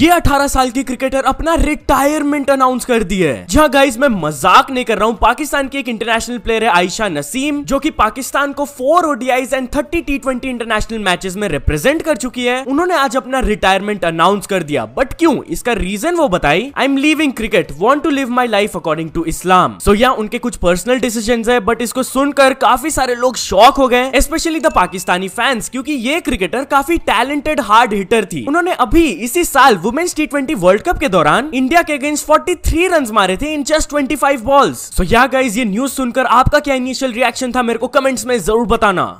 ये 18 साल की क्रिकेटर अपना रिटायरमेंट अनाउंस कर दी है जहाँ गाइज मैं मजाक नहीं कर रहा हूँ पाकिस्तान की एक इंटरनेशनल प्लेयर है आयशा नसीम जो की पाकिस्तान को four ODIs and thirty T twenty international matches में रिप्रेजेंट कर चुकी है उन्होंने आज अपना रिटायरमेंट अनाउंस कर दिया बट क्यों इसका रीजन वो बताई I am leaving cricket want to live my life according to Islam so यहाँ उनके कुछ पर्सनल डिसीजन है बट इसको सुनकर काफी सारे लोग शॉक हो गए स्पेशली द पाकिस्तानी फैंस क्योंकि ये क्रिकेटर काफी टैलेंटेड हार्ड हिटर थी उन्होंने अभी इसी साल वो women's T twenty World Cup के दौरान इंडिया के अगेंस्ट फोर्टी थ्री रन मारे थे in just twenty five balls तो या गाइज ये न्यूज सुनकर आपका क्या इनिशियल रिएक्शन था मेरे को कमेंट्स में जरूर बताना